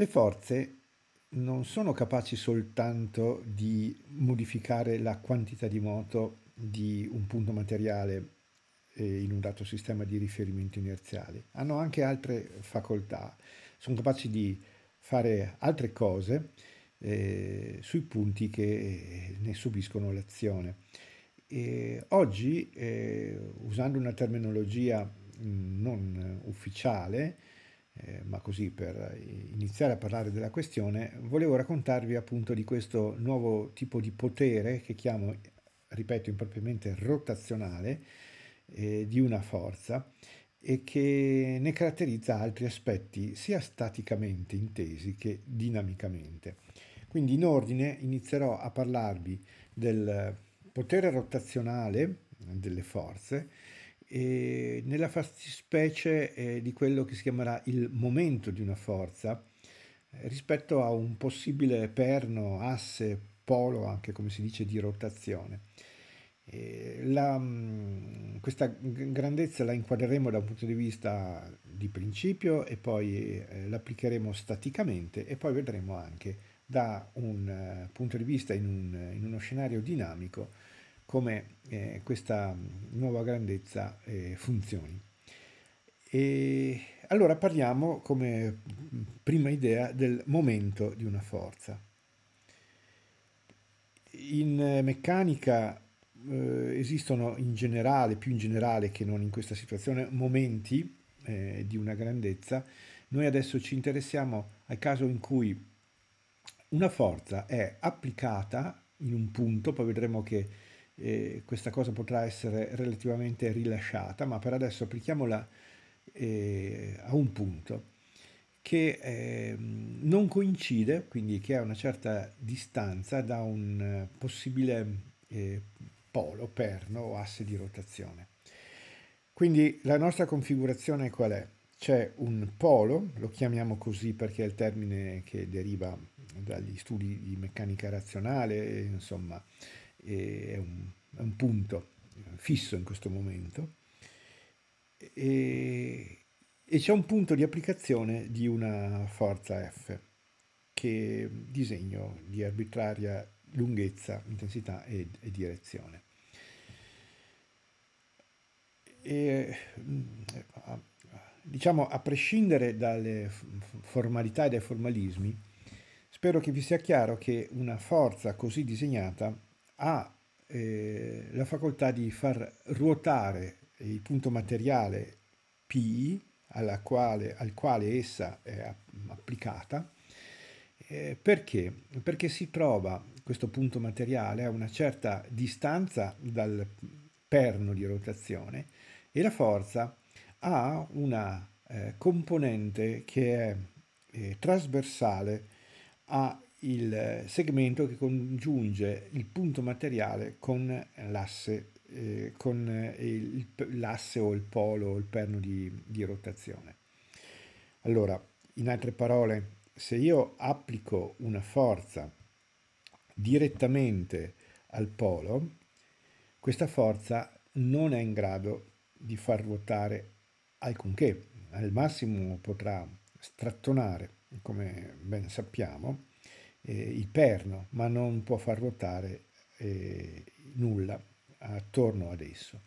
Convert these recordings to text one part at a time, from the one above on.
Le forze non sono capaci soltanto di modificare la quantità di moto di un punto materiale eh, in un dato sistema di riferimento inerziale, hanno anche altre facoltà, sono capaci di fare altre cose eh, sui punti che eh, ne subiscono l'azione. E oggi, eh, usando una terminologia mm, non ufficiale, eh, ma così per iniziare a parlare della questione, volevo raccontarvi appunto di questo nuovo tipo di potere che chiamo, ripeto, impropriamente rotazionale eh, di una forza e che ne caratterizza altri aspetti sia staticamente intesi che dinamicamente. Quindi in ordine inizierò a parlarvi del potere rotazionale delle forze, eh, nella fattispecie eh, di quello che si chiamerà il momento di una forza, eh, rispetto a un possibile perno, asse, polo, anche come si dice, di rotazione. La, mm, questa grandezza la inquadreremo da un punto di vista di principio e poi eh, l'applicheremo staticamente e poi vedremo anche da un eh, punto di vista in, un, in uno scenario dinamico come eh, questa nuova grandezza eh, funzioni. E allora parliamo come prima idea del momento di una forza. In eh, meccanica eh, esistono in generale, più in generale che non in questa situazione, momenti eh, di una grandezza. Noi adesso ci interessiamo al caso in cui una forza è applicata in un punto, poi vedremo che eh, questa cosa potrà essere relativamente rilasciata, ma per adesso applichiamola eh, a un punto che eh, non coincide, quindi che è a una certa distanza da un eh, possibile eh, polo, perno o asse di rotazione. Quindi la nostra configurazione qual è? C'è un polo, lo chiamiamo così perché è il termine che deriva dagli studi di meccanica razionale, insomma, è un, è un punto fisso in questo momento, e, e c'è un punto di applicazione di una forza F che disegno di arbitraria lunghezza, intensità e, e direzione. E, diciamo a prescindere dalle formalità e dai formalismi, spero che vi sia chiaro che una forza così disegnata ha eh, la facoltà di far ruotare il punto materiale P quale, al quale essa è applicata. Eh, perché? Perché si trova questo punto materiale a una certa distanza dal perno di rotazione e la forza ha una eh, componente che è eh, trasversale a il eh, segmento che congiunge il punto materiale con l'asse, eh, con eh, il, l'asse o il polo o il perno di, di rotazione. Allora, in altre parole, se io applico una forza direttamente al polo, questa forza non è in grado di far ruotare alcunché, al massimo potrà strattonare, come ben sappiamo, eh, il perno, ma non può far ruotare eh, nulla attorno ad esso.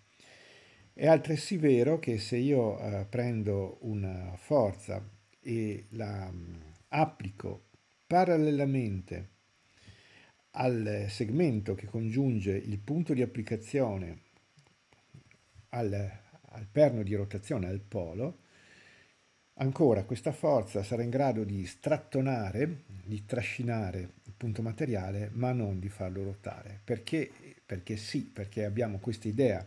È altresì vero che se io eh, prendo una forza e la mh, mm, applico parallelamente al segmento che congiunge il punto di applicazione al, al perno di rotazione al polo, Ancora questa forza sarà in grado di strattonare, di trascinare il punto materiale, ma non di farlo rotare. Perché? Perché sì, perché abbiamo questa idea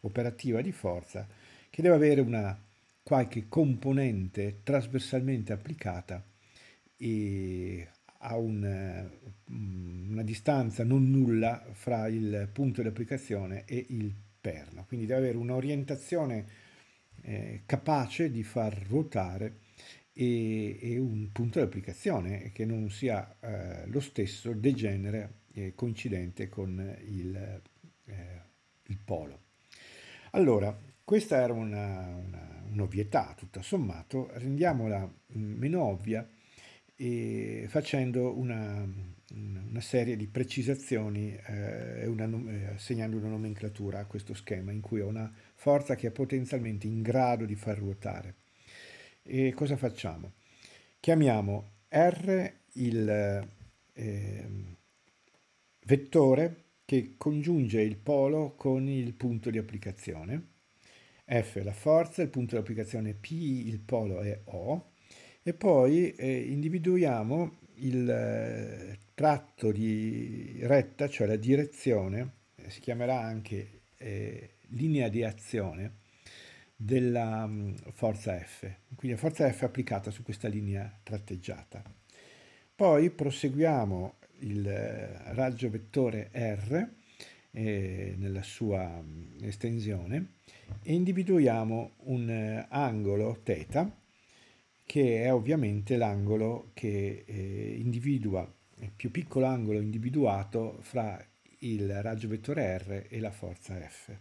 operativa di forza che deve avere una qualche componente trasversalmente applicata a un, mm, una distanza non nulla fra il punto di applicazione e il perno. Quindi deve avere un'orientazione eh, capace di far ruotare e, e un punto di applicazione che non sia eh, lo stesso degenere eh, coincidente con il, eh, il, polo. Allora, questa era una, una, un'ovvietà, tutto sommato, rendiamola mm, meno ovvia e facendo una, una serie di precisazioni eh, e eh, assegnando una nomenclatura a questo schema in cui ho una forza che è potenzialmente in grado di far ruotare. E cosa facciamo? Chiamiamo R il eh, vettore che congiunge il polo con il punto di applicazione, F la forza, il punto di applicazione P, il polo è O, e poi eh, individuiamo il eh, tratto di retta, cioè la direzione, eh, si chiamerà anche eh, linea di azione della mh, mm, forza F, quindi la forza F è applicata su questa linea tratteggiata. Poi proseguiamo il eh, raggio vettore R eh, nella sua mm, estensione e individuiamo un angolo θ che è ovviamente l'angolo che eh, individua, il più piccolo angolo individuato fra il raggio vettore R e la forza F.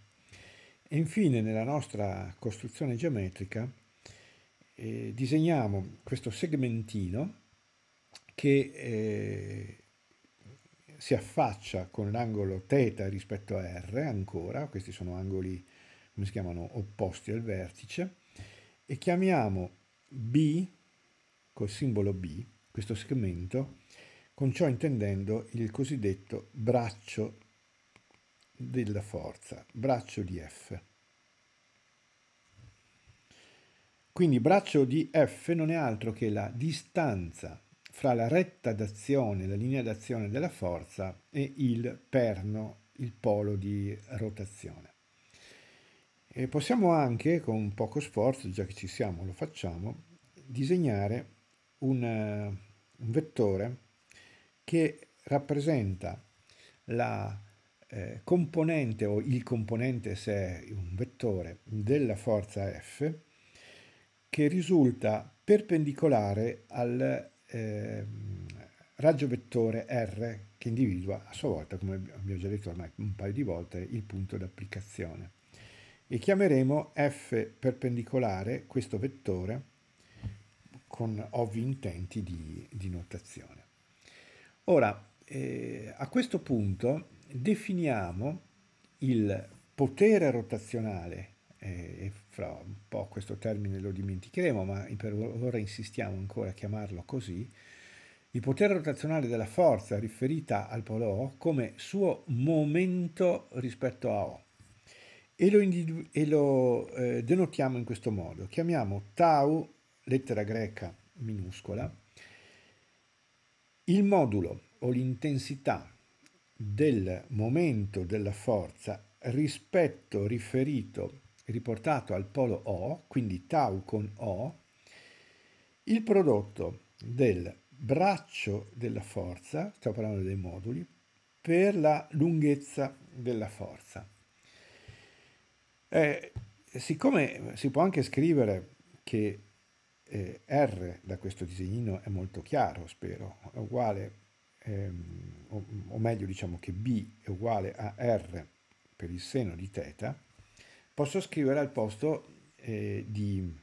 E infine nella nostra costruzione geometrica eh, disegniamo questo segmentino che eh, si affaccia con l'angolo θ rispetto a R ancora, questi sono angoli come si chiamano opposti al vertice, e chiamiamo B col simbolo B, questo segmento, con ciò intendendo il cosiddetto braccio della forza, braccio di F. Quindi braccio di F non è altro che la distanza fra la retta d'azione, la linea d'azione della forza e il perno, il polo di rotazione. E possiamo anche, con poco sforzo, già che ci siamo, lo facciamo, disegnare un, eh, un vettore che rappresenta la eh, componente o il componente, se è un vettore, della forza F che risulta perpendicolare al eh, raggio vettore R che individua a sua volta, come abbiamo già detto ormai un paio di volte, il punto d'applicazione e chiameremo f perpendicolare questo vettore con ovvi intenti di, di notazione. Ora, eh, a questo punto definiamo il potere rotazionale, eh, e fra un po' questo termine lo dimenticheremo, ma per ora insistiamo ancora a chiamarlo così, il potere rotazionale della forza riferita al polo O come suo momento rispetto a O e lo, individu- e lo eh, denotiamo in questo modo. Chiamiamo tau, lettera greca minuscola, il modulo o l'intensità del momento della forza rispetto riferito riportato al polo O, quindi tau con O, il prodotto del braccio della forza, sto parlando dei moduli, per la lunghezza della forza. Eh, siccome si può anche scrivere che eh, R da questo disegnino è molto chiaro, spero, è uguale, ehm, o, o, meglio diciamo che B è uguale a R per il seno di teta, posso scrivere al posto eh, di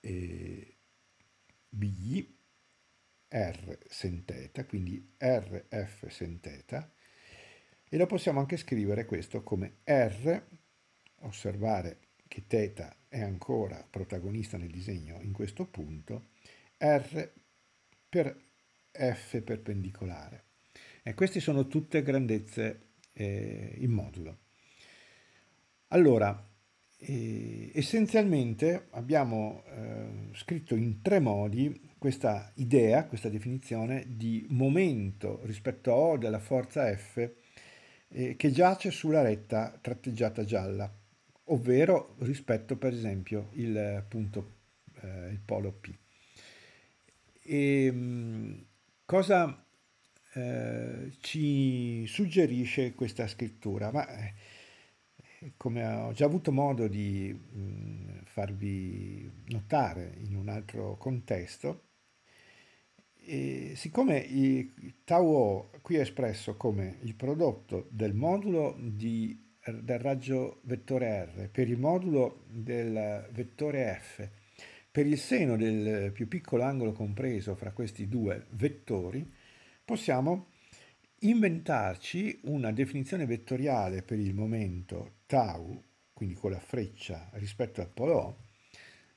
eh, B R sin teta, quindi RF sin teta, e lo possiamo anche scrivere questo come R osservare che θ è ancora protagonista nel disegno in questo punto, R per F perpendicolare. E queste sono tutte grandezze eh, in modulo. Allora, eh, essenzialmente abbiamo eh, scritto in tre modi questa idea, questa definizione di momento rispetto a O della forza F eh, che giace sulla retta tratteggiata gialla ovvero rispetto per esempio il punto, eh, il polo P. E, ehm, cosa eh, ci suggerisce questa scrittura? Ma, eh, come ho già avuto modo di mh, mm, farvi notare in un altro contesto, e siccome il Tao qui è espresso come il prodotto del modulo di del raggio vettore R, per il modulo del vettore F, per il seno del più piccolo angolo compreso fra questi due vettori, possiamo inventarci una definizione vettoriale per il momento tau, quindi con la freccia rispetto al polo O,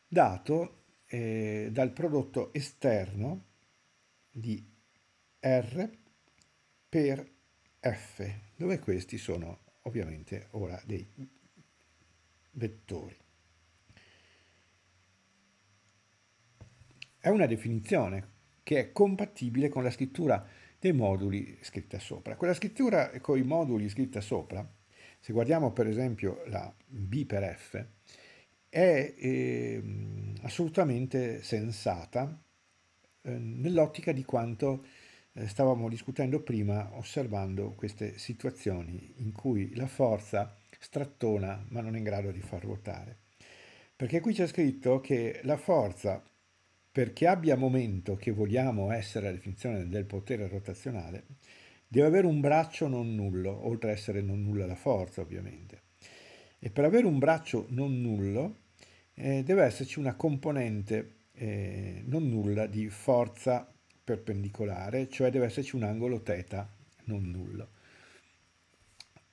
dato eh, dal prodotto esterno di R per F, dove questi sono ovviamente ora dei vettori. È una definizione che è compatibile con la scrittura dei moduli scritta sopra. Quella scrittura con i moduli scritta sopra, se guardiamo per esempio la B per F, è eh, assolutamente sensata eh, nell'ottica di quanto eh, stavamo discutendo prima osservando queste situazioni in cui la forza strattona ma non è in grado di far ruotare. Perché qui c'è scritto che la forza, perché abbia momento che vogliamo essere la definizione del potere rotazionale, deve avere un braccio non nullo, oltre a essere non nulla la forza ovviamente. E per avere un braccio non nullo eh, deve esserci una componente eh, non nulla di forza perpendicolare, cioè deve esserci un angolo θ non nullo.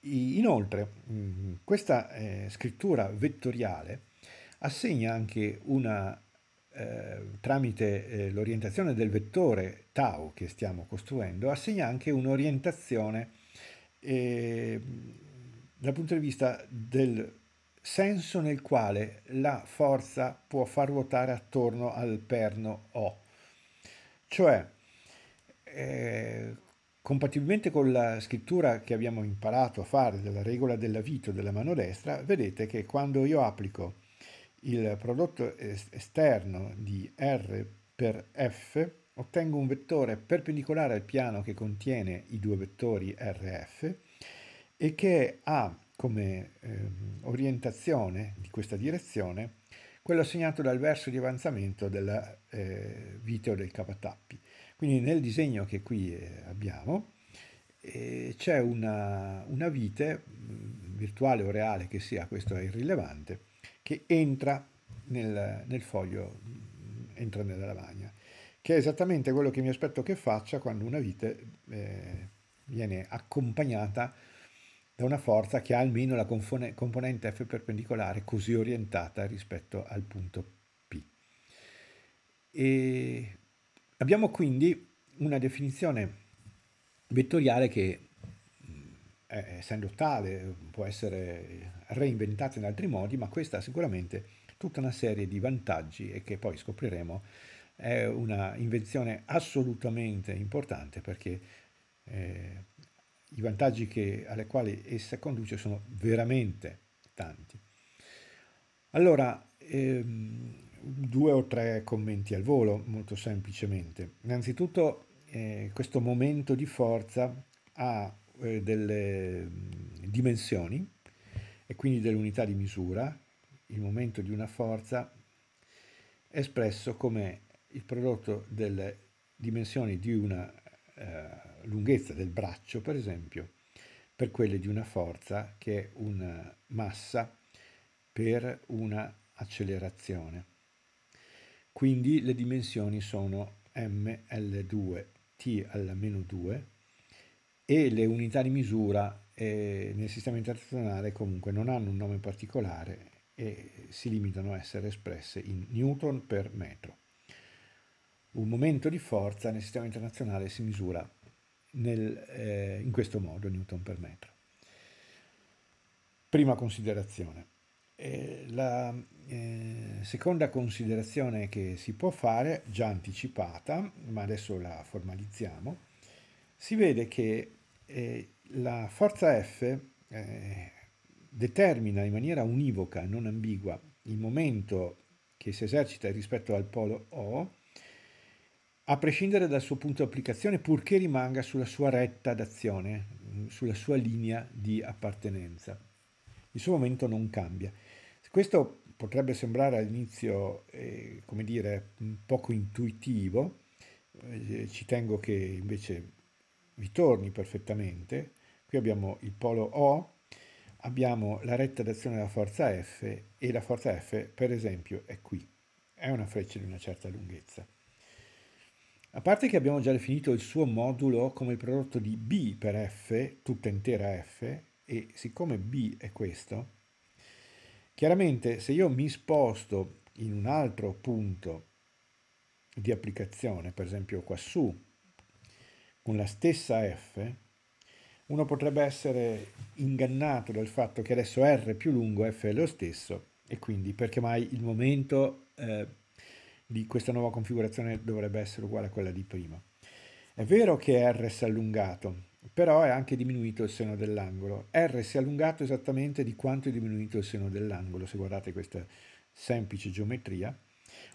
Inoltre, mm, questa eh, scrittura vettoriale assegna anche una, eh, tramite eh, l'orientazione del vettore tau che stiamo costruendo, assegna anche un'orientazione eh, dal punto di vista del senso nel quale la forza può far ruotare attorno al perno O cioè, eh, compatibilmente con la scrittura che abbiamo imparato a fare della regola della vita della mano destra, vedete che quando io applico il prodotto esterno di R per F, ottengo un vettore perpendicolare al piano che contiene i due vettori RF e che ha come eh, orientazione di questa direzione quello segnato dal verso di avanzamento della eh, o del capatappi. Quindi nel disegno che qui eh, abbiamo eh, c'è una, una vite, mm, virtuale o reale che sia, questo è irrilevante, che entra nel, nel foglio, mm, entra nella lavagna, che è esattamente quello che mi aspetto che faccia quando una vite eh, viene accompagnata è una forza che ha almeno la componente F perpendicolare così orientata rispetto al punto P. E abbiamo quindi una definizione vettoriale che, eh, essendo tale, può essere reinventata in altri modi, ma questa ha sicuramente tutta una serie di vantaggi e che poi scopriremo è una invenzione assolutamente importante perché eh, i vantaggi che, alle quali essa conduce sono veramente tanti. Allora, ehm, due o tre commenti al volo, molto semplicemente. Innanzitutto, eh, questo momento di forza ha eh, delle mm, dimensioni e quindi dell'unità di misura. Il momento di una forza è espresso come il prodotto delle dimensioni di una eh, lunghezza del braccio, per esempio, per quelle di una forza che è una eh, massa per una accelerazione. Quindi le dimensioni sono ml2 t alla meno 2 e le unità di misura eh, nel sistema internazionale comunque non hanno un nome particolare e si limitano a essere espresse in newton per metro. Un momento di forza nel sistema internazionale si misura nel, eh, in questo modo Newton per metro. Prima considerazione. Eh, la eh, seconda considerazione che si può fare, già anticipata, ma adesso la formalizziamo, si vede che eh, la forza F eh, determina in maniera univoca, non ambigua, il momento che si esercita rispetto al polo O a prescindere dal suo punto di applicazione, purché rimanga sulla sua retta d'azione, mm, sulla sua linea di appartenenza. Il suo momento non cambia. Questo potrebbe sembrare all'inizio, eh, come dire, mm, poco intuitivo, eh, eh, ci tengo che invece vi torni perfettamente. Qui abbiamo il polo O, abbiamo la retta d'azione della forza F e la forza F, per esempio, è qui. È una freccia di una certa lunghezza. A parte che abbiamo già definito il suo modulo come il prodotto di B per F, tutta intera F, e siccome B è questo, chiaramente se io mi sposto in un altro punto di applicazione, per esempio quassù, con la stessa F, uno potrebbe essere ingannato dal fatto che adesso R è più lungo F è lo stesso e quindi perché mai il momento eh, di questa nuova configurazione dovrebbe essere uguale a quella di prima. È vero che R si è allungato, però è anche diminuito il seno dell'angolo. R si è allungato esattamente di quanto è diminuito il seno dell'angolo, se guardate questa semplice geometria,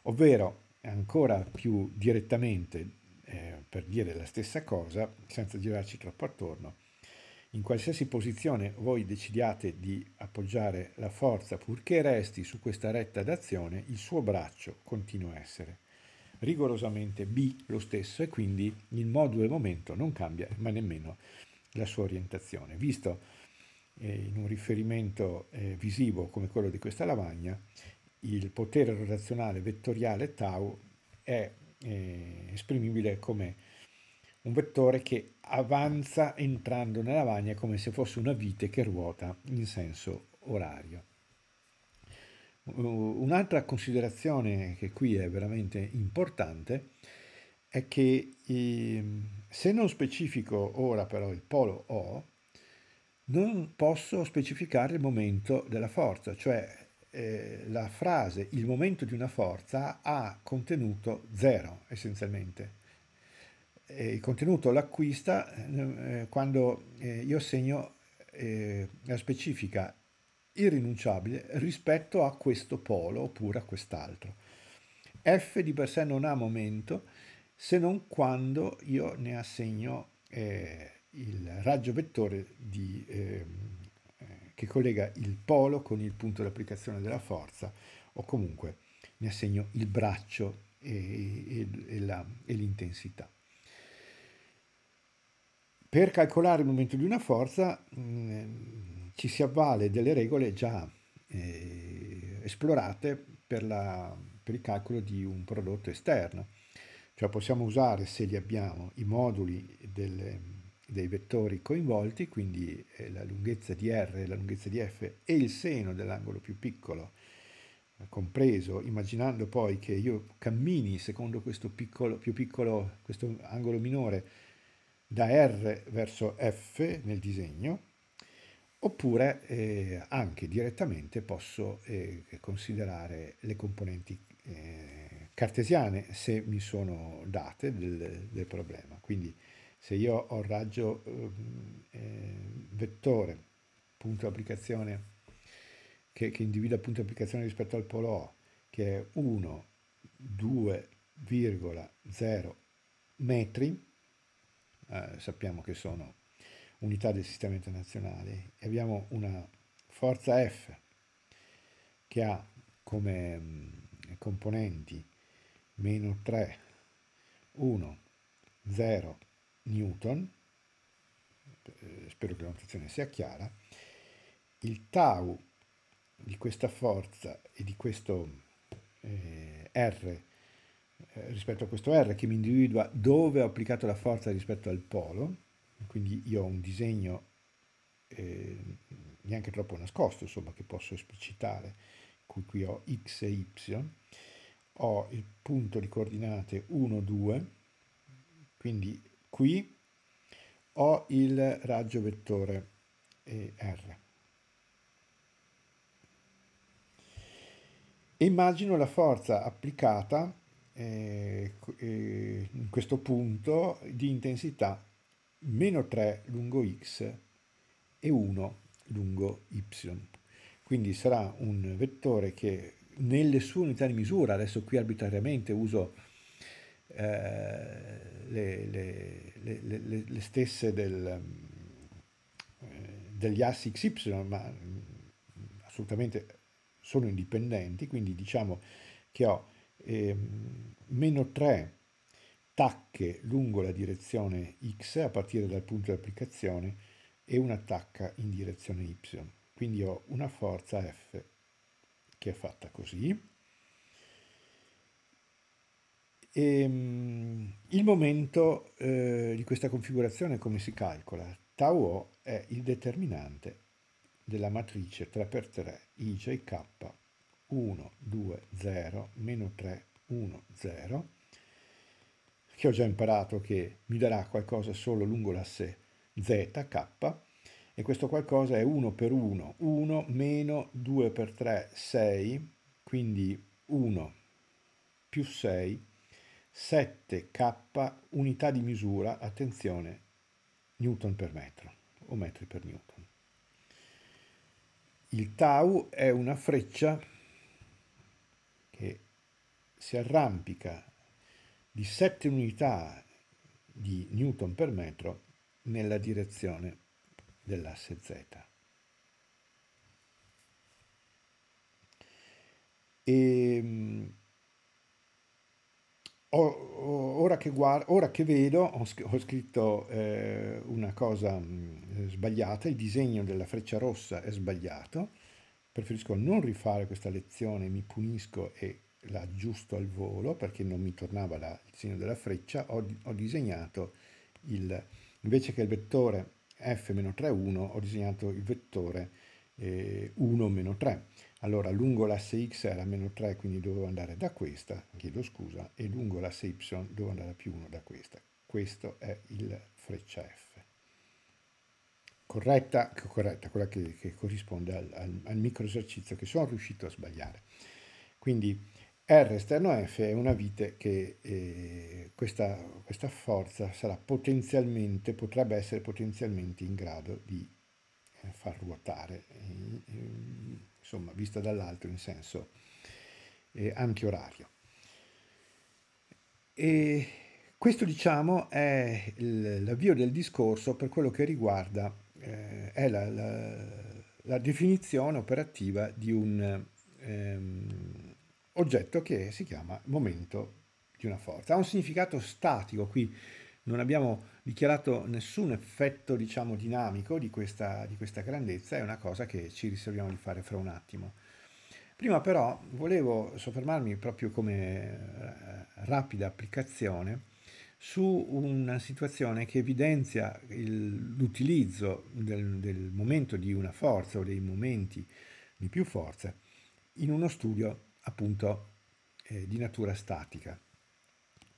ovvero ancora più direttamente, eh, per dire la stessa cosa, senza girarci troppo attorno, in qualsiasi posizione voi decidiate di appoggiare la forza, purché resti su questa retta d'azione, il suo braccio continua a essere rigorosamente B lo stesso e quindi il modulo e il momento non cambia, ma nemmeno la sua orientazione. Visto eh, in un riferimento eh, visivo come quello di questa lavagna, il potere rotazionale vettoriale tau è eh, esprimibile come un vettore che avanza entrando nella lavagna come se fosse una vite che ruota in senso orario. Un'altra considerazione che qui è veramente importante è che ehm, se non specifico ora però il polo O, non posso specificare il momento della forza, cioè eh, la frase il momento di una forza ha contenuto zero essenzialmente, eh, il contenuto l'acquista eh, eh quando eh, io segno eh, la specifica irrinunciabile rispetto a questo polo oppure a quest'altro. F di per sé non ha momento se non quando io ne assegno il raggio vettore di, ehm, eh, che collega il polo con il punto di applicazione della forza o comunque ne assegno il braccio e, e, e l'intensità per calcolare il momento di una forza mm, eh, ci si avvale delle regole già eh, esplorate per, la, per il calcolo di un prodotto esterno. Cioè possiamo usare, se li abbiamo, i moduli delle, dei vettori coinvolti, quindi eh, la lunghezza di R, la lunghezza di F e il seno dell'angolo più piccolo eh, compreso, immaginando poi che io cammini secondo questo piccolo, più piccolo, questo angolo minore da R verso F nel disegno, oppure eh, anche direttamente posso eh, considerare le componenti eh, cartesiane se mi sono date del, del, problema. Quindi se io ho il raggio eh, eh, vettore, punto applicazione, che, che individua punto applicazione rispetto al polo O, che è 1, 2,0 metri, eh, sappiamo che sono unità del sistema internazionale, e abbiamo una forza F che ha come mm, componenti meno 3, 1, 0 newton, eh, spero che la notazione sia chiara, il tau di questa forza e di questo eh, R eh, rispetto a questo R che mi individua dove ho applicato la forza rispetto al polo, quindi io ho un disegno eh, neanche troppo nascosto, insomma, che posso esplicitare, qui, qui ho x e y, ho il punto di coordinate 1, 2, quindi qui ho il raggio vettore eh, R. E immagino la forza applicata eh, eh, in questo punto di intensità meno 3 lungo x e 1 lungo y. Quindi sarà un vettore che nelle sue unità di misura, adesso qui arbitrariamente uso eh, le, le, le, le, stesse del, eh, degli assi xy, ma mm, assolutamente sono indipendenti, quindi diciamo che ho eh, meno 3 tacche lungo la direzione x a partire dal punto di applicazione e una tacca in direzione y. Quindi ho una forza F che è fatta così. E, ehm, il momento eh, di questa configurazione come si calcola? Tau O è il determinante della matrice 3x3 IJK 1, 2, 0, meno 3, 1, 0, che ho già imparato che mi darà qualcosa solo lungo l'asse z, k, e questo qualcosa è 1 per 1, 1 meno 2 per 3, 6, quindi 1 più 6, 7k unità di misura, attenzione, newton per metro o metri per newton. Il tau è una freccia si arrampica di 7 unità di newton per metro nella direzione dell'asse z. E, ehm, ora, che guardo, ora che vedo, ho, scritto eh, una cosa mm, sbagliata, il disegno della freccia rossa è sbagliato, preferisco non rifare questa lezione, mi punisco e la l'aggiusto al volo perché non mi tornava la, il segno della freccia, ho, ho disegnato il, invece che il vettore f-3,1 ho disegnato il vettore eh, 1-3. Allora lungo l'asse x era meno 3, quindi dovevo andare da questa, chiedo scusa, e lungo l'asse y dovevo andare a più 1 da questa. Questo è il freccia f. Corretta, corretta quella che, che corrisponde al, al, al microesercizio che sono riuscito a sbagliare. Quindi R esterno F è una vite che eh, questa, questa, forza potrebbe essere potenzialmente in grado di eh, far ruotare, eh, insomma, vista dall'alto in senso eh, anche orario. E questo, diciamo, è l'avvio del discorso per quello che riguarda eh, è la, la, la, definizione operativa di un... Ehm, oggetto che si chiama momento di una forza. Ha un significato statico, qui non abbiamo dichiarato nessun effetto diciamo, dinamico di questa, di questa grandezza, è una cosa che ci riserviamo di fare fra un attimo. Prima però volevo soffermarmi proprio come eh, rapida applicazione su una situazione che evidenzia l'utilizzo del, del momento di una forza o dei momenti di più forza in uno studio appunto eh, di natura statica.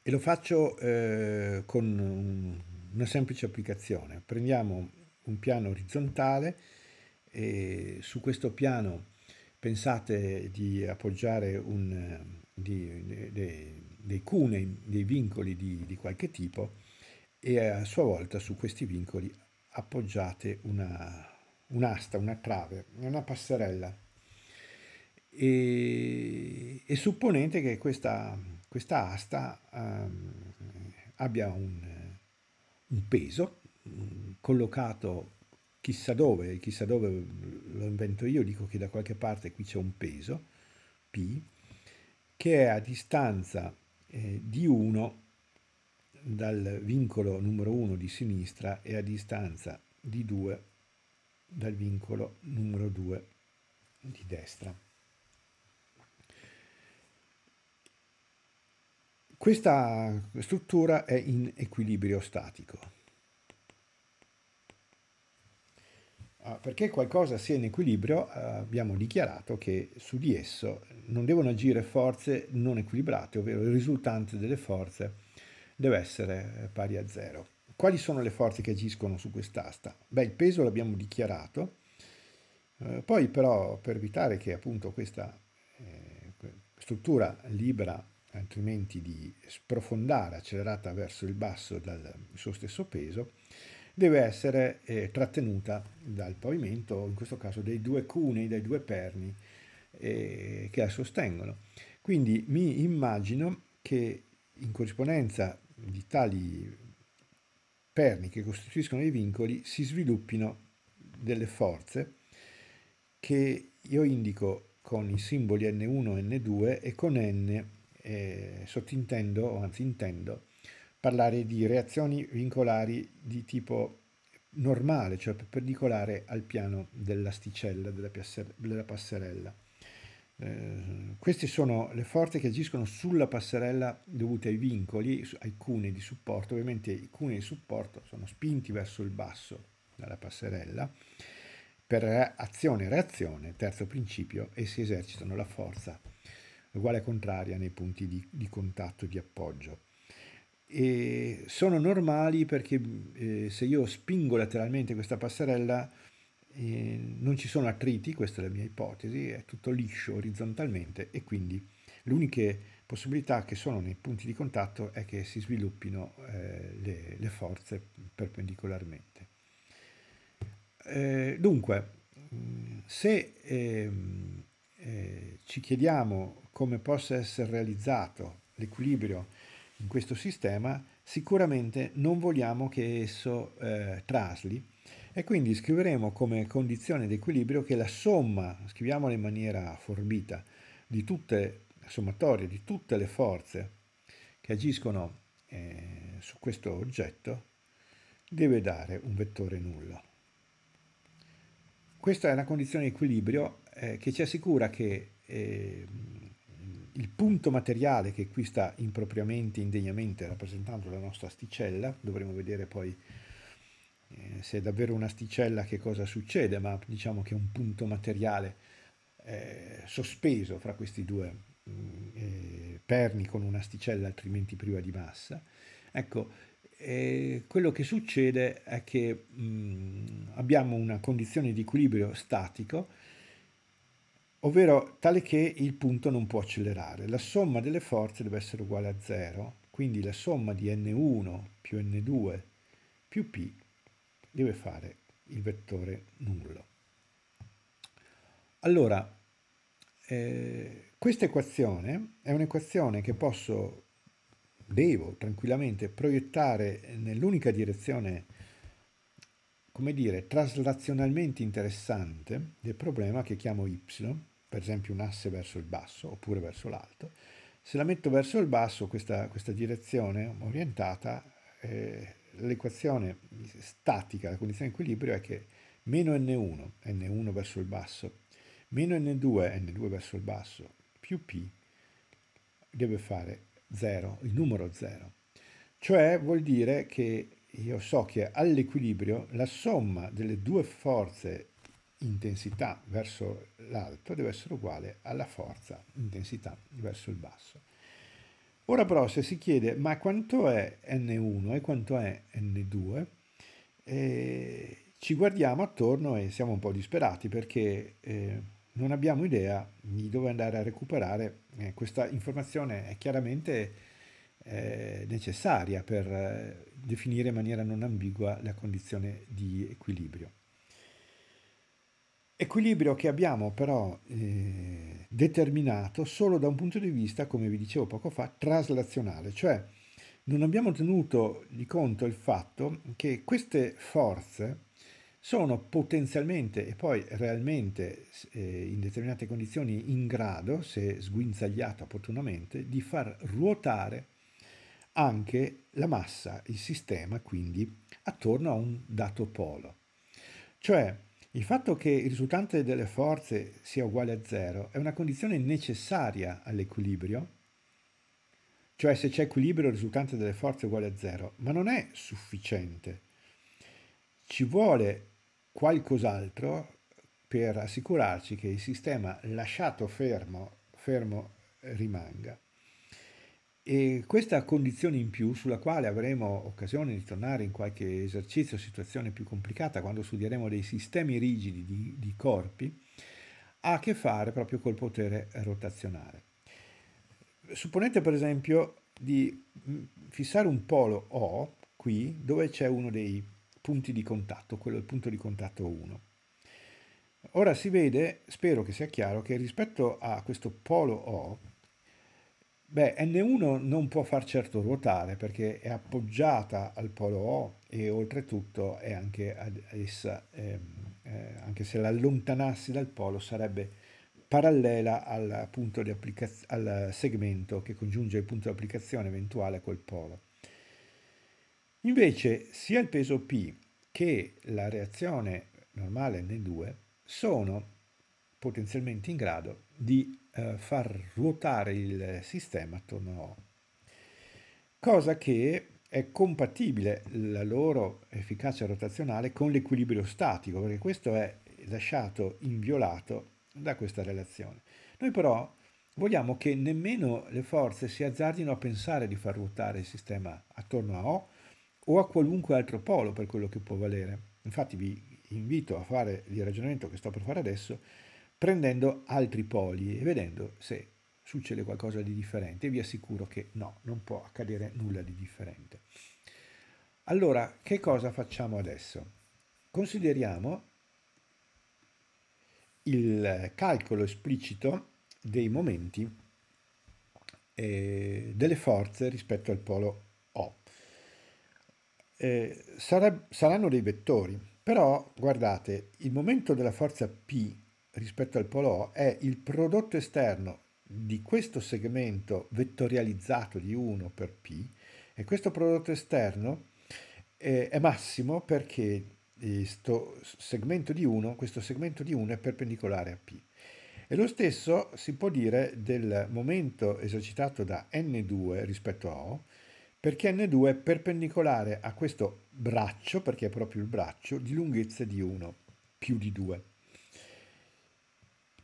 E lo faccio eh, con una semplice applicazione. Prendiamo un piano orizzontale e su questo piano pensate di appoggiare un, eh, di, de, de, dei cunei, dei vincoli di, di qualche tipo e a sua volta su questi vincoli appoggiate una, un'asta, una trave, una passerella e, e supponente che questa, questa asta um, abbia un, un peso collocato chissà dove, chissà dove lo invento io, dico che da qualche parte qui c'è un peso, P, che è a distanza eh, di 1 dal vincolo numero 1 di sinistra e a distanza di 2 dal vincolo numero 2 di destra. Questa struttura è in equilibrio statico. Ah, perché qualcosa sia in equilibrio eh, abbiamo dichiarato che su di esso non devono agire forze non equilibrate, ovvero il risultante delle forze deve essere eh, pari a zero. Quali sono le forze che agiscono su quest'asta? Beh, il peso l'abbiamo dichiarato, eh, poi però per evitare che appunto questa struttura libera altrimenti di sprofondare accelerata verso il basso dal suo stesso peso, deve essere eh, trattenuta dal pavimento, in questo caso dei due cunei, dai due perni eh, che la sostengono. Quindi mi immagino che in corrispondenza di tali perni che costituiscono i vincoli si sviluppino delle forze che io indico con i simboli N1 e N2 e con N eh, sottintendo, o anzi intendo, parlare di reazioni vincolari di tipo normale, cioè perpendicolare al piano dell'asticella, della, della passerella. Eh, queste sono le forze che agiscono sulla passerella dovute ai vincoli, ai cunei di supporto. Ovviamente i cunei di supporto sono spinti verso il basso dalla passerella per azione reazione, terzo principio, e si esercitano la forza uguale contraria nei punti di, di contatto e di appoggio. E sono normali perché eh, se io spingo lateralmente questa passerella eh, non ci sono attriti, questa è la mia ipotesi, è tutto liscio orizzontalmente e quindi le uniche possibilità che sono nei punti di contatto è che si sviluppino eh, le, le, forze perpendicolarmente. Eh, dunque, mm, se ehm, eh, ci chiediamo come possa essere realizzato l'equilibrio in questo sistema, sicuramente non vogliamo che esso eh, trasli e quindi scriveremo come condizione di equilibrio che la somma, scriviamola in maniera forbita, di tutte le sommatorie, di tutte le forze che agiscono eh, su questo oggetto, deve dare un vettore nullo. Questa è una condizione di equilibrio eh, che ci assicura che ehm, il punto materiale che qui sta impropriamente, indegnamente rappresentando la nostra asticella, dovremo vedere poi eh, se è davvero un'asticella che cosa succede, ma diciamo che è un punto materiale eh, sospeso fra questi due mm, eh, perni con un'asticella altrimenti priva di massa. Ecco, eh, quello che succede è che mh, mm, abbiamo una condizione di equilibrio statico, ovvero tale che il punto non può accelerare. La somma delle forze deve essere uguale a 0, quindi la somma di n1 più n2 più p deve fare il vettore nullo. Allora, eh, questa equazione è un'equazione che posso, devo tranquillamente proiettare nell'unica direzione come dire, traslazionalmente interessante del problema che chiamo y, per esempio un asse verso il basso oppure verso l'alto. Se la metto verso il basso, questa, questa direzione orientata, eh, l'equazione statica, la condizione di equilibrio è che meno n1, n1 verso il basso, meno n2, n2 verso il basso, più p deve fare 0, il numero 0. Cioè vuol dire che io so che all'equilibrio la somma delle due forze intensità verso l'alto deve essere uguale alla forza intensità verso il basso. Ora però se si chiede ma quanto è N1 e quanto è N2, eh, ci guardiamo attorno e siamo un po' disperati perché eh, non abbiamo idea di dove andare a recuperare. Eh, questa informazione è chiaramente necessaria per eh, definire in maniera non ambigua la condizione di equilibrio. Equilibrio che abbiamo però eh, determinato solo da un punto di vista, come vi dicevo poco fa, traslazionale, cioè non abbiamo tenuto di conto il fatto che queste forze sono potenzialmente e poi realmente eh, in determinate condizioni in grado, se sguinzagliate opportunamente, di far ruotare anche la massa, il sistema quindi attorno a un dato polo. Cioè il fatto che il risultante delle forze sia uguale a zero è una condizione necessaria all'equilibrio, cioè se c'è equilibrio il risultante delle forze è uguale a zero, ma non è sufficiente. Ci vuole qualcos'altro per assicurarci che il sistema lasciato fermo, fermo rimanga. E questa condizione in più, sulla quale avremo occasione di tornare in qualche esercizio o situazione più complicata quando studieremo dei sistemi rigidi di, di, corpi, ha a che fare proprio col potere rotazionale. Supponete per esempio di mm, fissare un polo O qui dove c'è uno dei punti di contatto, quello è il punto di contatto 1. Ora si vede, spero che sia chiaro, che rispetto a questo polo O Beh, N1 non può far certo ruotare perché è appoggiata al polo O e oltretutto è anche ad essa, eh, eh, anche se la dal polo, sarebbe parallela al, punto di applicaz- al segmento che congiunge il punto di applicazione eventuale col polo. Invece sia il peso P che la reazione normale N2 sono potenzialmente in grado di eh, far ruotare il sistema attorno a O, cosa che è compatibile la loro efficacia rotazionale con l'equilibrio statico, perché questo è lasciato inviolato da questa relazione. Noi però vogliamo che nemmeno le forze si azzardino a pensare di far ruotare il sistema attorno a O o a qualunque altro polo per quello che può valere. Infatti vi invito a fare il ragionamento che sto per fare adesso prendendo altri poli e vedendo se succede qualcosa di differente vi assicuro che no, non può accadere nulla di differente. Allora, che cosa facciamo adesso? Consideriamo il calcolo esplicito dei momenti eh, delle forze rispetto al polo O. Eh, sarà, saranno dei vettori, però guardate, il momento della forza P rispetto al polo O è il prodotto esterno di questo segmento vettorializzato di 1 per P e questo prodotto esterno eh, è massimo perché eh, questo segmento di 1, questo segmento di 1 è perpendicolare a P. E lo stesso si può dire del momento esercitato da N2 rispetto a O, perché N2 è perpendicolare a questo braccio, perché è proprio il braccio, di lunghezza di 1 più di 2.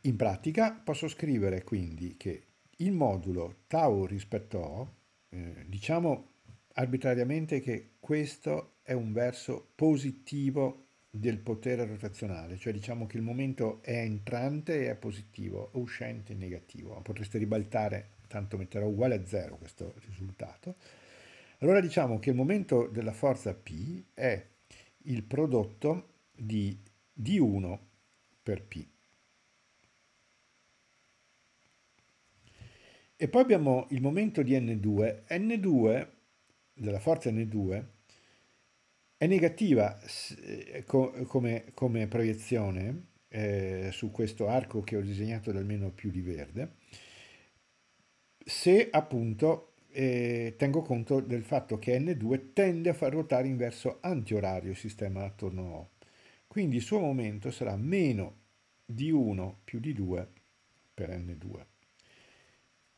In pratica posso scrivere quindi che il modulo tau rispetto o, eh, diciamo arbitrariamente che questo è un verso positivo del potere rotazionale, cioè diciamo che il momento è entrante e è positivo, uscente e negativo. Potreste ribaltare, tanto metterò uguale a zero questo risultato. Allora diciamo che il momento della forza P è il prodotto di D1 per P. E poi abbiamo il momento di N2. N2 della forza N2 è negativa eh, come, come proiezione eh, su questo arco che ho disegnato da meno più di verde se appunto eh, tengo conto del fatto che N2 tende a far ruotare in verso antiorario il sistema attorno O. Quindi il suo momento sarà meno di 1 più di 2 per N2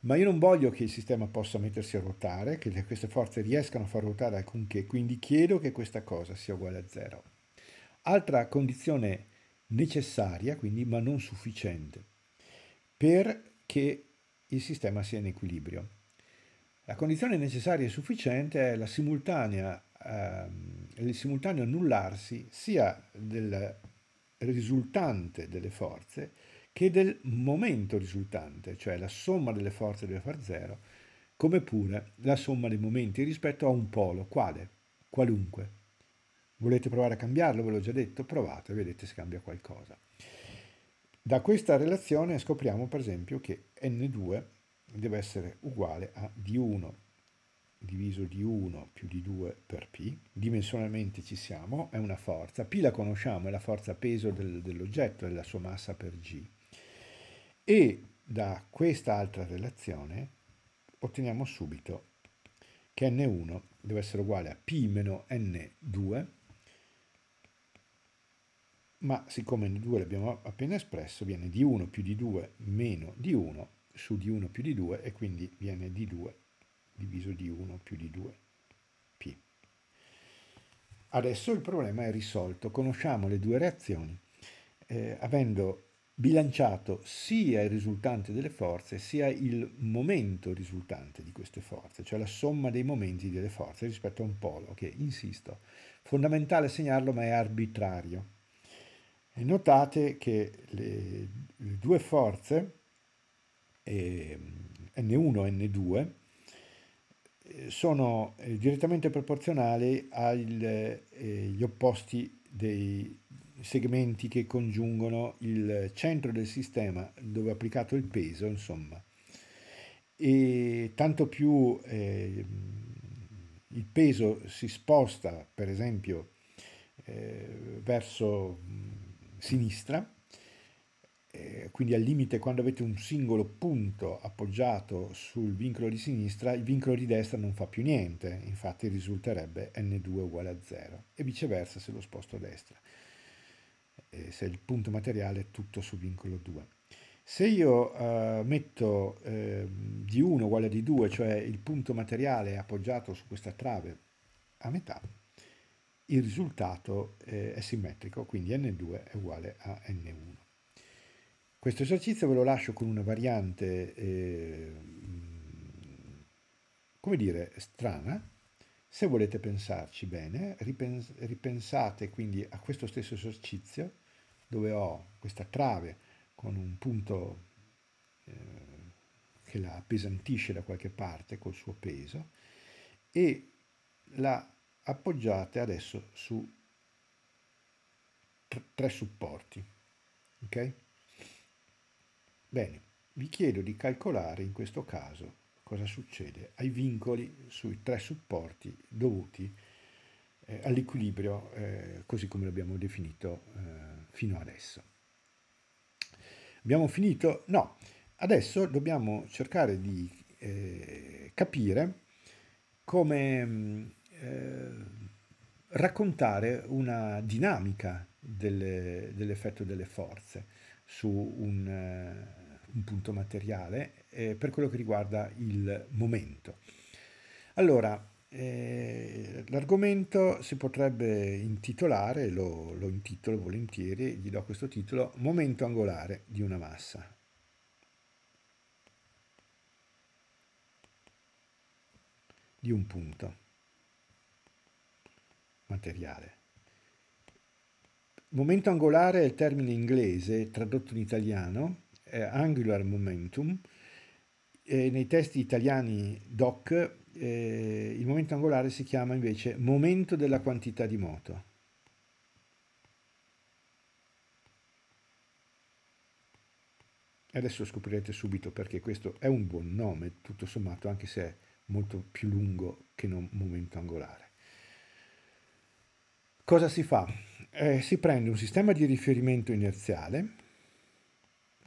ma io non voglio che il sistema possa mettersi a ruotare, che queste forze riescano a far ruotare alcunché, quindi chiedo che questa cosa sia uguale a zero. Altra condizione necessaria, quindi, ma non sufficiente, perché il sistema sia in equilibrio. La condizione necessaria e sufficiente è ehm, il simultaneo annullarsi sia del risultante delle forze, che del momento risultante, cioè la somma delle forze deve far zero, come pure la somma dei momenti rispetto a un polo, quale? Qualunque. Volete provare a cambiarlo? Ve l'ho già detto, provate, vedete se cambia qualcosa. Da questa relazione scopriamo per esempio che n2 deve essere uguale a d1 diviso d1 più d2 per p, dimensionalmente ci siamo, è una forza, p la conosciamo, è la forza peso del, dell'oggetto, è la sua massa per g, e da questa altra relazione otteniamo subito che n1 deve essere uguale a p meno n2, ma siccome n2 l'abbiamo appena espresso, viene di 1 più di 2 meno di 1 su di 1 più di 2 e quindi viene di 2 diviso di 1 più di 2 p. Adesso il problema è risolto, conosciamo le due reazioni, eh, avendo bilanciato sia il risultante delle forze sia il momento risultante di queste forze, cioè la somma dei momenti delle forze rispetto a un polo che, insisto, fondamentale segnarlo ma è arbitrario. E notate che le, le due forze, eh, N1 e N2, sono eh, direttamente proporzionali agli eh, opposti dei segmenti che congiungono il centro del sistema dove è applicato il peso, insomma. E tanto più eh, il peso si sposta, per esempio, eh, verso mm, sinistra, eh, quindi al limite quando avete un singolo punto appoggiato sul vincolo di sinistra, il vincolo di destra non fa più niente, infatti risulterebbe n2 uguale a 0 e viceversa se lo sposto a destra. Eh, se il punto materiale è tutto su vincolo 2. Se io eh, metto eh, di 1 uguale a di 2, cioè il punto materiale appoggiato su questa trave a metà, il risultato eh, è simmetrico, quindi n2 è uguale a n1. Questo esercizio ve lo lascio con una variante, ehm, come dire, strana, se volete pensarci bene, ripens ripensate quindi a questo stesso esercizio dove ho questa trave con un punto eh, che la appesantisce da qualche parte col suo peso e la appoggiate adesso su tre supporti. Ok? Bene, vi chiedo di calcolare in questo caso cosa succede? Ai vincoli sui tre supporti dovuti eh, all'equilibrio eh, così come l'abbiamo definito eh, fino adesso. Abbiamo finito? No, adesso dobbiamo cercare di eh, capire come mm, eh, raccontare una dinamica delle, dell'effetto delle forze su un, eh, un punto materiale eh, per quello che riguarda il momento. Allora, eh, l'argomento si potrebbe intitolare, lo, lo intitolo volentieri, gli do questo titolo, Momento angolare di una massa. Di un punto materiale. Momento angolare è il termine inglese tradotto in italiano, è angular momentum, eh, nei testi italiani DOC eh, il momento angolare si chiama invece momento della quantità di moto. Adesso scoprirete subito perché questo è un buon nome, tutto sommato, anche se è molto più lungo che non momento angolare. Cosa si fa? Eh, si prende un sistema di riferimento inerziale,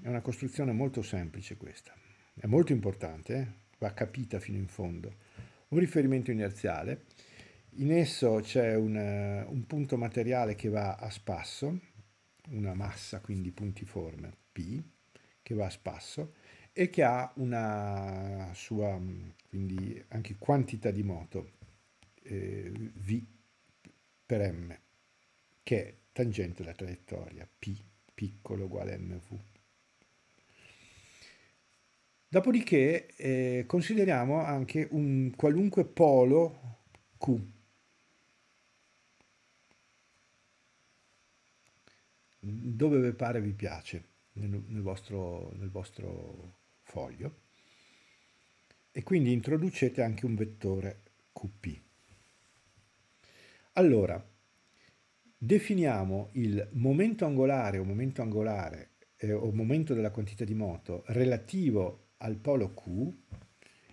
è una costruzione molto semplice questa, è molto importante, eh? va capita fino in fondo. Un riferimento inerziale, in esso c'è un, eh, un punto materiale che va a spasso, una massa, quindi puntiforme, P, che va a spasso e che ha una sua, mm, quindi anche quantità di moto, eh, V per M, che è tangente alla traiettoria, P piccolo uguale MV. Dopodiché eh, consideriamo anche un qualunque polo Q. Dove vi pare vi piace nel, nel, vostro, nel vostro foglio. E quindi introducete anche un vettore QP. Allora, definiamo il momento angolare o momento angolare eh, o momento della quantità di moto relativo al polo Q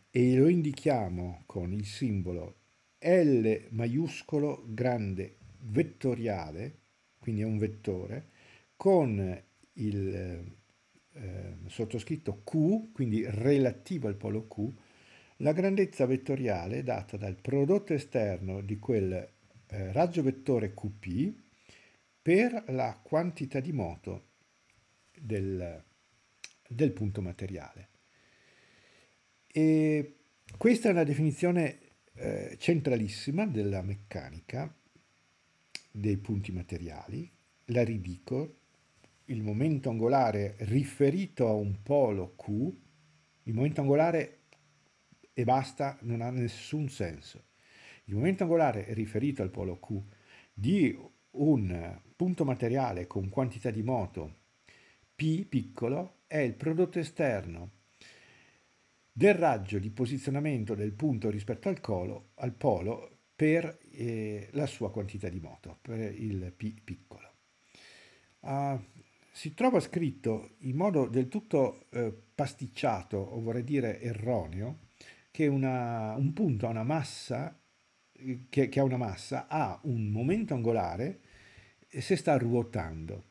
e lo indichiamo con il simbolo L maiuscolo grande vettoriale, quindi è un vettore, con il eh, sottoscritto Q, quindi relativo al polo Q, la grandezza vettoriale data dal prodotto esterno di quel eh, raggio vettore QP per la quantità di moto del, del punto materiale. E questa è una definizione eh, centralissima della meccanica dei punti materiali, la ridico, il momento angolare riferito a un polo Q, il momento angolare e basta, non ha nessun senso. Il momento angolare riferito al polo Q di un punto materiale con quantità di moto P piccolo è il prodotto esterno del raggio di posizionamento del punto rispetto al, colo, al polo per eh, la sua quantità di moto, per il P piccolo. Uh, si trova scritto in modo del tutto eh, pasticciato, o vorrei dire erroneo, che una, un punto ha una massa, eh, che, che ha una massa, ha un momento angolare se sta ruotando.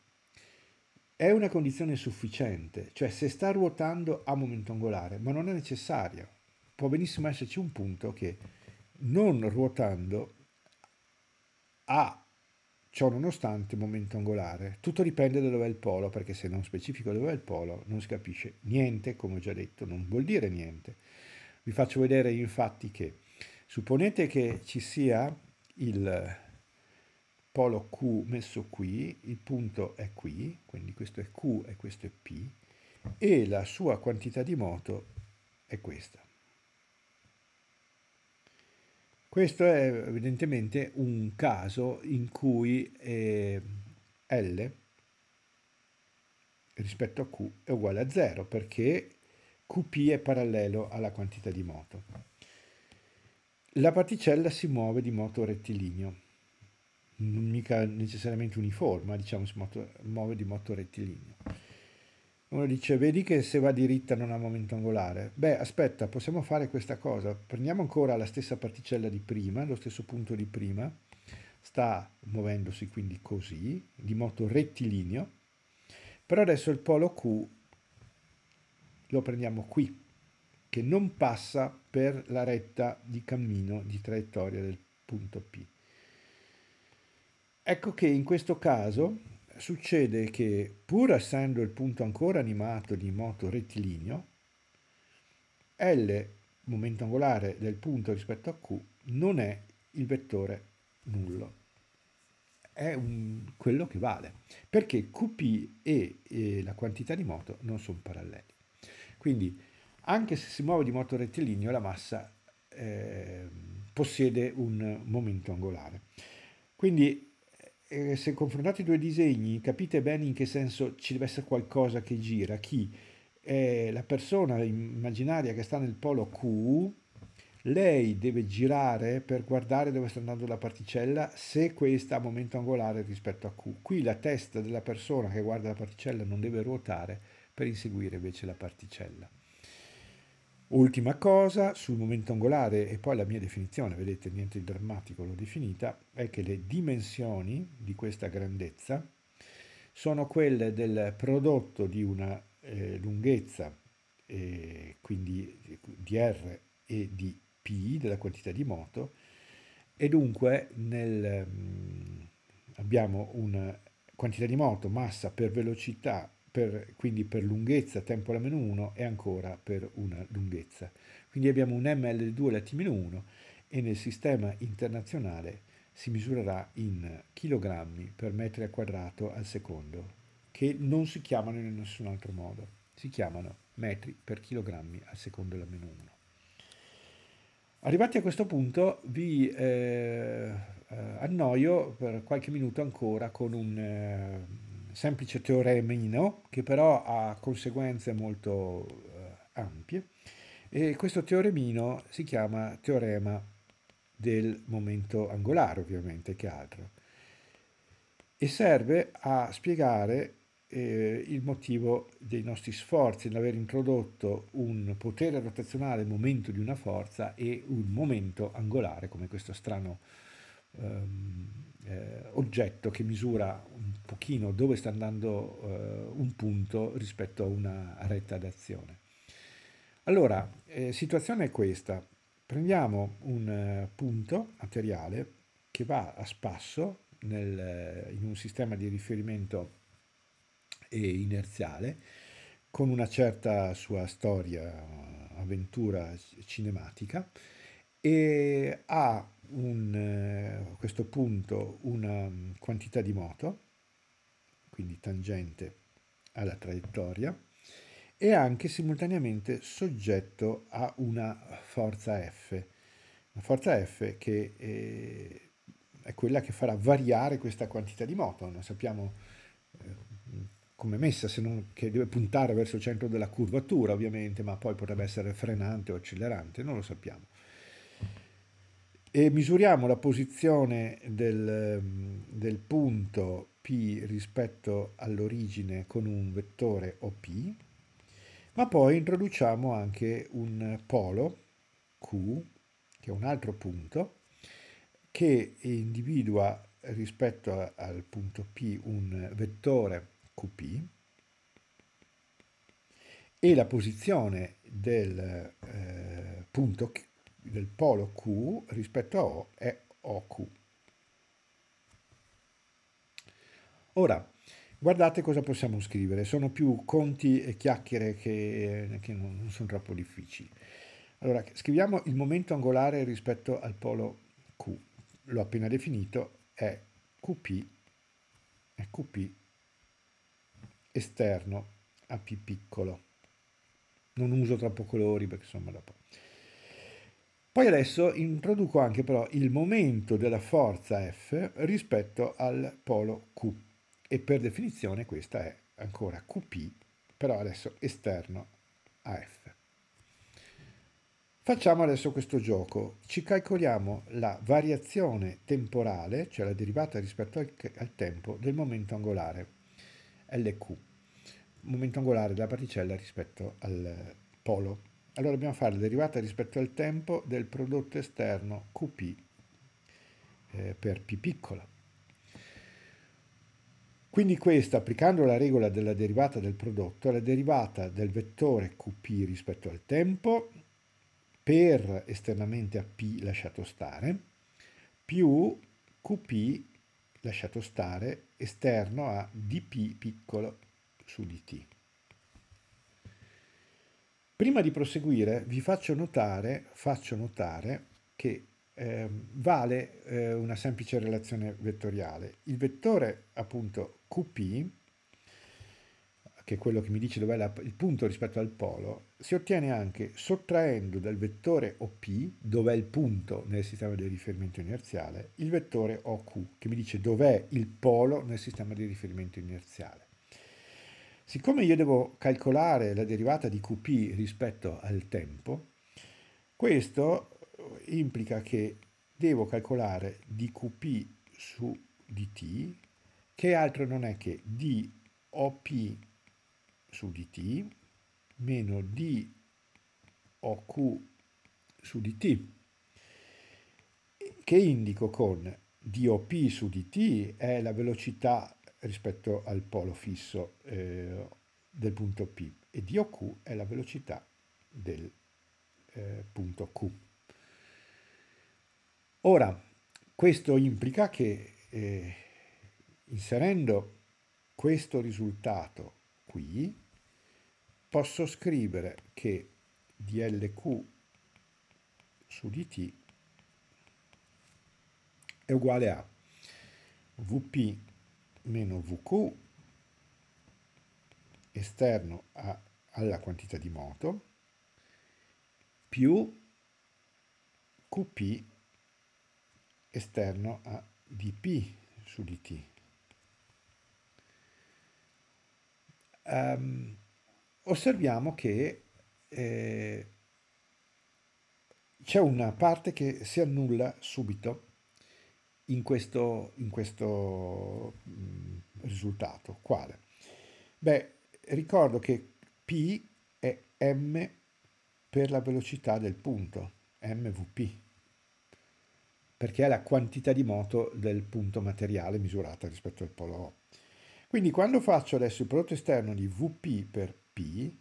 È una condizione sufficiente, cioè se sta ruotando a momento angolare, ma non è necessario. Può benissimo esserci un punto che non ruotando ha ciò nonostante momento angolare. Tutto dipende da dove è il polo, perché se non specifico dove è il polo non si capisce niente, come ho già detto, non vuol dire niente. Vi faccio vedere infatti che supponete che ci sia il polo Q messo qui, il punto è qui, quindi questo è Q e questo è P, e la sua quantità di moto è questa. Questo è evidentemente un caso in cui eh, L rispetto a Q è uguale a 0 perché QP è parallelo alla quantità di moto. La particella si muove di moto rettilineo non mica necessariamente uniforme, diciamo, si muove di moto rettilineo. Uno dice, vedi che se va diritta non ha momento angolare. Beh, aspetta, possiamo fare questa cosa. Prendiamo ancora la stessa particella di prima, lo stesso punto di prima, sta muovendosi quindi così, di moto rettilineo, però adesso il polo Q lo prendiamo qui, che non passa per la retta di cammino di traiettoria del punto P. Ecco che in questo caso succede che pur essendo il punto ancora animato di moto rettilineo, L, momento angolare del punto rispetto a Q, non è il vettore nullo, è un, quello che vale, perché QP e, e la quantità di moto non sono paralleli. Quindi anche se si muove di moto rettilineo la massa eh, possiede un momento angolare. Quindi eh, se confrontate i due disegni capite bene in che senso ci deve essere qualcosa che gira, chi è la persona immaginaria che sta nel polo Q, lei deve girare per guardare dove sta andando la particella se questa ha momento angolare rispetto a Q. Qui la testa della persona che guarda la particella non deve ruotare per inseguire invece la particella. Ultima cosa sul momento angolare e poi la mia definizione, vedete niente di drammatico l'ho definita, è che le dimensioni di questa grandezza sono quelle del prodotto di una eh, lunghezza, eh, quindi di R e di P, della quantità di moto, e dunque nel, mm, abbiamo una quantità di moto, massa per velocità per, quindi per lunghezza tempo tempola meno 1 e ancora per una lunghezza. Quindi abbiamo un ml2 alla t meno 1 e nel sistema internazionale si misurerà in chilogrammi per metri al quadrato al secondo, che non si chiamano in nessun altro modo, si chiamano metri per chilogrammi al secondo alla meno 1. Arrivati a questo punto vi eh, eh, annoio per qualche minuto ancora con un... Eh, semplice teoremino che però ha conseguenze molto eh, ampie e questo teoremino si chiama teorema del momento angolare ovviamente che altro e serve a spiegare eh, il motivo dei nostri sforzi nell'aver introdotto un potere rotazionale momento di una forza e un momento angolare come questo strano ehm, eh, oggetto che misura un pochino dove sta andando eh, un punto rispetto a una retta d'azione. Allora, eh, situazione è questa. Prendiamo un eh, punto materiale che va a spasso nel, eh, in un sistema di riferimento inerziale con una certa sua storia, avventura cinematica e ha un, eh, a questo punto una mm, quantità di moto, quindi tangente alla traiettoria, e anche simultaneamente soggetto a una forza F, una forza F che è, eh, è quella che farà variare questa quantità di moto, non sappiamo eh, come è messa, se non che deve puntare verso il centro della curvatura ovviamente, ma poi potrebbe essere frenante o accelerante, non lo sappiamo e misuriamo la posizione del, mm, del punto P rispetto all'origine con un vettore OP, ma poi introduciamo anche un polo Q, che è un altro punto, che individua rispetto al punto P un vettore QP e la posizione del eh, punto del polo Q rispetto a O è OQ. Ora, guardate cosa possiamo scrivere, sono più conti e chiacchiere che, eh, che non, sono troppo difficili. Allora, scriviamo il momento angolare rispetto al polo Q, l'ho appena definito, è QP, è QP esterno a P piccolo. Non uso troppo colori perché insomma dopo. Poi adesso introduco anche però il momento della forza F rispetto al polo Q e per definizione questa è ancora QP, però adesso esterno a F. Facciamo adesso questo gioco, ci calcoliamo la variazione temporale, cioè la derivata rispetto al, al tempo del momento angolare, LQ, momento angolare della particella rispetto al polo allora dobbiamo fare la derivata rispetto al tempo del prodotto esterno QP eh, per P piccola. Quindi questa, applicando la regola della derivata del prodotto, è la derivata del vettore QP rispetto al tempo per esternamente a P lasciato stare, più QP lasciato stare esterno a dp piccolo su dt. Prima di proseguire vi faccio notare, faccio notare che eh, vale eh, una semplice relazione vettoriale. Il vettore appunto QP, che è quello che mi dice dov'è il punto rispetto al polo, si ottiene anche sottraendo dal vettore OP, dov'è il punto nel sistema di riferimento inerziale, il vettore OQ, che mi dice dov'è il polo nel sistema di riferimento inerziale. Siccome io devo calcolare la derivata di Qp rispetto al tempo, questo implica che devo calcolare dqp su dt, che altro non è che dop su dt meno doq su dt, che indico con dop su dt è la velocità rispetto al polo fisso eh, del punto P e DOQ è la velocità del eh, punto Q. Ora, questo implica che eh, inserendo questo risultato qui posso scrivere che dlq su dt è uguale a vp meno VQ esterno a, alla quantità di moto più QP esterno a dP su dt. Um, ehm, osserviamo che eh, c'è una parte che si annulla subito in questo, in questo mm, risultato. Quale? Beh, ricordo che P è m per la velocità del punto, mvp, perché è la quantità di moto del punto materiale misurata rispetto al polo O. Quindi quando faccio adesso il prodotto esterno di Vp per P,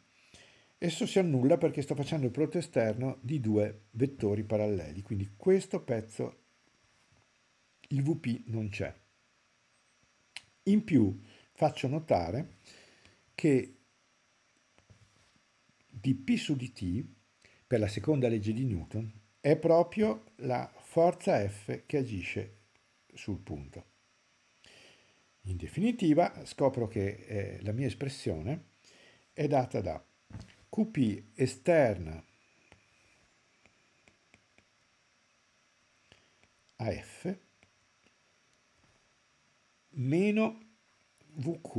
esso si annulla perché sto facendo il prodotto esterno di due vettori paralleli, quindi questo pezzo il VP non c'è. In più faccio notare che dp su di per la seconda legge di Newton, è proprio la forza F che agisce sul punto. In definitiva scopro che eh, la mia espressione è data da QP esterna a F meno VQ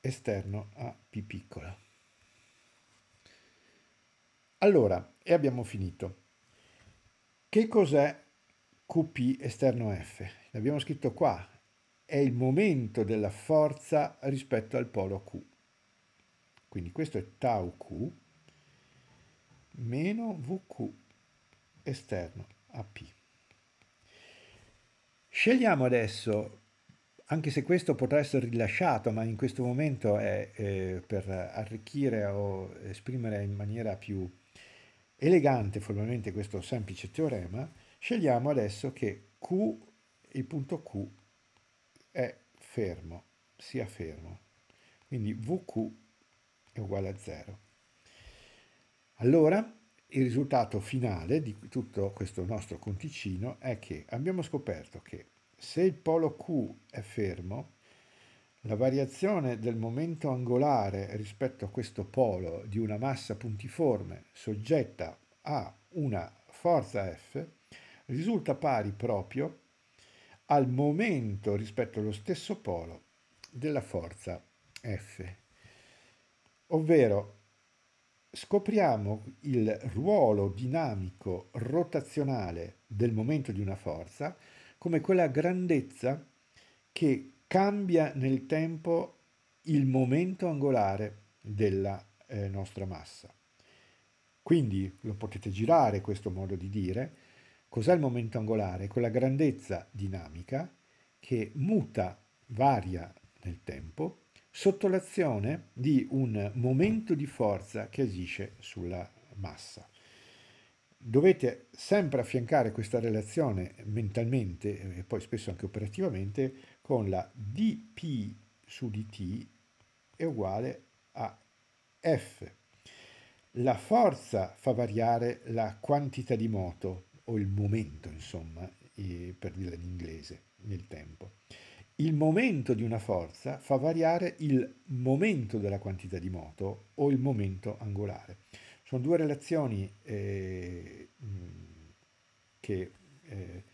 esterno a P piccola. Allora, e abbiamo finito. Che cos'è QP esterno F? L'abbiamo scritto qua. È il momento della forza rispetto al polo Q. Quindi questo è tau Q meno VQ esterno a P. Scegliamo adesso anche se questo potrà essere rilasciato, ma in questo momento è eh, per arricchire o esprimere in maniera più elegante formalmente questo semplice teorema, scegliamo adesso che Q, il punto Q è fermo, sia fermo. Quindi VQ è uguale a 0. Allora, il risultato finale di tutto questo nostro conticino è che abbiamo scoperto che se il polo Q è fermo, la variazione del momento angolare rispetto a questo polo di una massa puntiforme soggetta a una forza F risulta pari proprio al momento rispetto allo stesso polo della forza F. Ovvero scopriamo il ruolo dinamico rotazionale del momento di una forza come quella grandezza che cambia nel tempo il momento angolare della eh, nostra massa. Quindi lo potete girare questo modo di dire. Cos'è il momento angolare? Quella grandezza dinamica che muta, varia nel tempo, sotto l'azione di un momento di forza che agisce sulla massa dovete sempre affiancare questa relazione mentalmente eh, e poi spesso anche operativamente con la dp su dt è uguale a f. La forza fa variare la quantità di moto, o il momento insomma, per dirla in inglese, nel tempo. Il momento di una forza fa variare il momento della quantità di moto o il momento angolare. Sono due relazioni eh, che eh,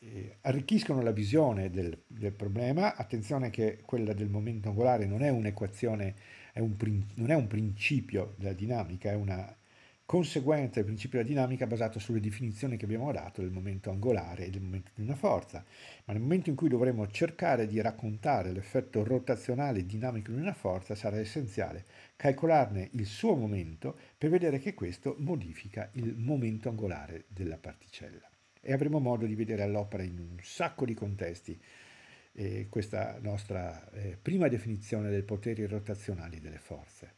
eh, arricchiscono la visione del, del, problema. Attenzione che quella del momento angolare non è un'equazione, è un, non è un principio della dinamica, è una conseguente al principio della dinamica basato sulle definizioni che abbiamo dato del momento angolare e del momento di una forza, ma nel momento in cui dovremo cercare di raccontare l'effetto rotazionale dinamico di una forza sarà essenziale calcolarne il suo momento per vedere che questo modifica il momento angolare della particella. E avremo modo di vedere all'opera in un sacco di contesti eh, questa nostra eh, prima definizione dei poteri rotazionali delle forze.